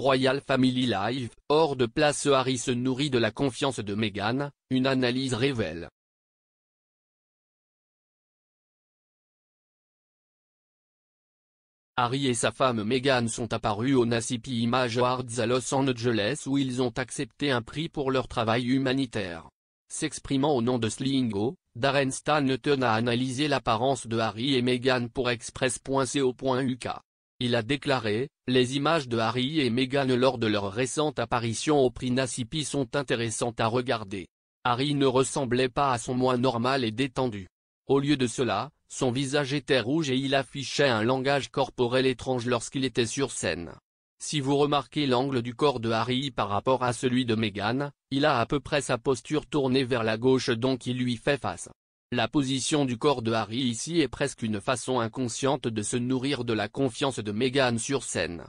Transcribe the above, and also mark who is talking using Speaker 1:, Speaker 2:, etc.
Speaker 1: Royal Family Live,
Speaker 2: hors de place Harry se nourrit de la confiance de Meghan, une analyse révèle. Harry et sa femme Meghan sont apparus au Nassipi Image Awards à Los Angeles
Speaker 1: où ils ont accepté un prix pour leur travail humanitaire. S'exprimant au nom de Slingo, Darren Stanton a analysé l'apparence de Harry et Meghan pour Express.co.uk. Il a déclaré, les images de Harry et Meghan lors de leur récente apparition au prix Nasipi sont intéressantes à regarder. Harry ne ressemblait pas à son moi normal et détendu. Au lieu de cela, son visage était rouge et il affichait un langage corporel étrange lorsqu'il était sur scène. Si vous remarquez l'angle du corps de Harry par rapport à celui de Meghan, il a à peu près sa posture tournée vers la gauche donc il lui fait face. La position du corps de Harry ici est presque une façon inconsciente de se nourrir
Speaker 2: de la confiance de Meghan sur scène.